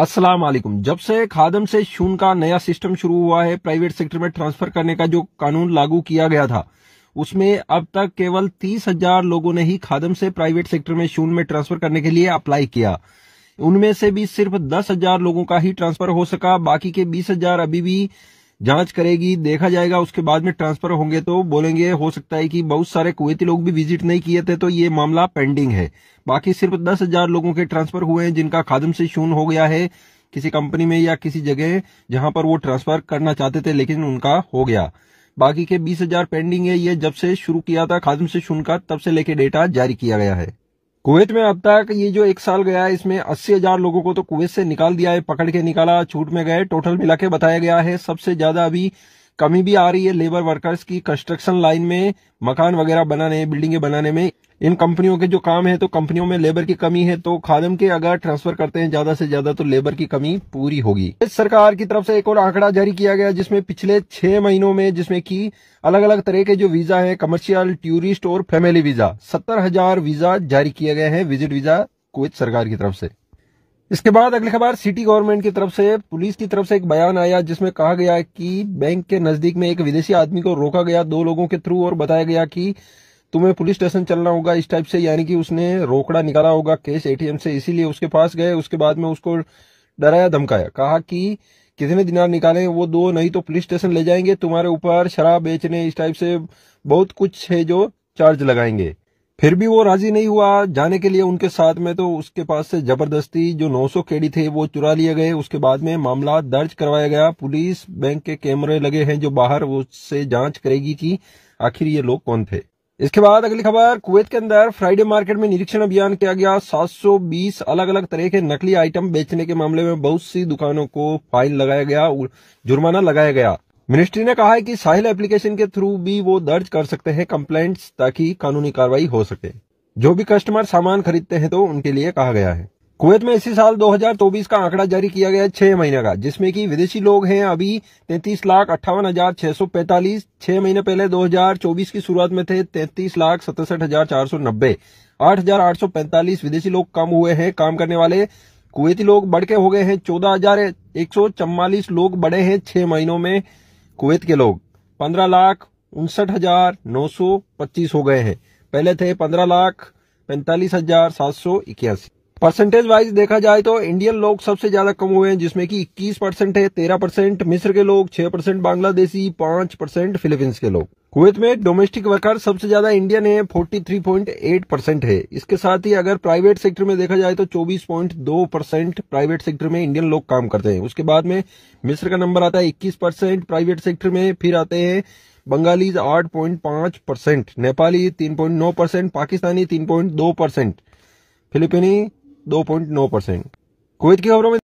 अस्सलाम जब से खादम से शून का नया सिस्टम शुरू हुआ है प्राइवेट सेक्टर में ट्रांसफर करने का जो कानून लागू किया गया था उसमें अब तक केवल तीस हजार लोगों ने ही खादम से प्राइवेट सेक्टर में शून में ट्रांसफर करने के लिए अप्लाई किया उनमें से भी सिर्फ दस हजार लोगों का ही ट्रांसफर हो सका बाकी के बीस हजार अभी भी जांच करेगी देखा जाएगा उसके बाद में ट्रांसफर होंगे तो बोलेंगे हो सकता है कि बहुत सारे कुवैती लोग भी विजिट नहीं किए थे तो ये मामला पेंडिंग है बाकी सिर्फ दस हजार लोगों के ट्रांसफर हुए हैं जिनका खादम से शून हो गया है किसी कंपनी में या किसी जगह जहां पर वो ट्रांसफर करना चाहते थे लेकिन उनका हो गया बाकी के बीस हजार पेंडिंग है ये जब से शुरू किया था खादम से शून का तब से लेके डेटा जारी किया गया है कुवैत में अब तक ये जो एक साल गया है इसमें अस्सी हजार लोगों को तो कुवैत से निकाल दिया है पकड़ के निकाला छूट में गए टोटल मिला के बताया गया है सबसे ज्यादा अभी कमी भी आ रही है लेबर वर्कर्स की कंस्ट्रक्शन लाइन में मकान वगैरह बनाने बिल्डिंगे बनाने में इन कंपनियों के जो काम है तो कंपनियों में लेबर की कमी है तो खादम के अगर ट्रांसफर करते हैं ज्यादा से ज्यादा तो लेबर की कमी पूरी होगी सरकार की तरफ से एक और आंकड़ा जारी किया गया जिसमें पिछले छह महीनों में जिसमें की अलग अलग तरह के जो वीजा है कमर्शियल टूरिस्ट और फैमिली वीजा सत्तर हजार वीजा जारी किए गए हैं विजिट वीजा कुछ सरकार की तरफ से इसके बाद अगली खबर सिटी गवर्नमेंट की तरफ से पुलिस की तरफ से एक बयान आया जिसमें कहा गया कि बैंक के नजदीक में एक विदेशी आदमी को रोका गया दो लोगों के थ्रू और बताया गया कि तुम्हें पुलिस स्टेशन चलना होगा इस टाइप से यानी कि उसने रोकड़ा निकाला होगा कैश एटीएम से इसीलिए उसके पास गए उसके बाद में उसको डराया धमकाया कहा कि कितने दिनार निकाले वो दो नहीं तो पुलिस स्टेशन ले जाएंगे तुम्हारे ऊपर शराब बेचने इस टाइप से बहुत कुछ है जो चार्ज लगाएंगे फिर भी वो राजी नहीं हुआ जाने के लिए उनके साथ में तो उसके पास से जबरदस्ती जो 900 केडी थे वो चुरा लिए गए उसके बाद में मामला दर्ज करवाया गया पुलिस बैंक के कैमरे लगे हैं जो बाहर उससे जांच करेगी कि आखिर ये लोग कौन थे इसके बाद अगली खबर कुवैत के अंदर फ्राइडे मार्केट में निरीक्षण अभियान किया गया 720 अलग अलग तरह के नकली आइटम बेचने के मामले में बहुत सी दुकानों को फाइन लगाया गया जुर्माना लगाया गया मिनिस्ट्री ने कहा है कि साहिल एप्लीकेशन के थ्रू भी वो दर्ज कर सकते हैं कंप्लेंट्स ताकि कानूनी कार्रवाई हो सके जो भी कस्टमर सामान खरीदते हैं तो उनके लिए कहा गया है कुवैत में इसी साल 2024 का आंकड़ा जारी किया गया है छह महीने का जिसमें कि विदेशी लोग हैं अभी तैतीस लाख अट्ठावन हजार छह सौ पैंतालीस छह महीने पहले 2024 की शुरुआत में थे तैतीस लाख सतसठ हजार चार सौ नब्बे आठ हजार आठ सौ पैंतालीस विदेशी लोग कम हुए हैं काम करने वाले कुवैती लोग बढ़ के हो गए हैं चौदह हजार एक सौ चम्वालीस लोग बढ़े हैं छह महीनों में कुवैत के लोग पंद्रह लाख उनसठ हजार नौ सौ पच्चीस हो गए हैं पहले थे पंद्रह लाख पैंतालीस हजार सात सौ इक्यासी परसेंटेज वाइज देखा जाए तो इंडियन लोग सबसे ज्यादा कम हुए हैं जिसमें कि 21 परसेंट है 13 परसेंट मिस्र के लोग 6 परसेंट बांग्लादेशी 5 परसेंट फिलीपींस के लोग कुवैत में डोमेस्टिक वर्कर सबसे ज्यादा इंडियन है 43.8 परसेंट है इसके साथ ही अगर प्राइवेट सेक्टर में देखा जाए तो 24.2 परसेंट प्राइवेट सेक्टर में इंडियन लोग काम करते हैं उसके बाद में मिस्र का नंबर आता है इक्कीस परसेंट प्राइवेट सेक्टर में फिर आते हैं बंगालीज आठ परसेंट नेपाली तीन परसेंट पाकिस्तानी तीन परसेंट फिलिपिनी 2.9 परसेंट कुवैत की खबरों में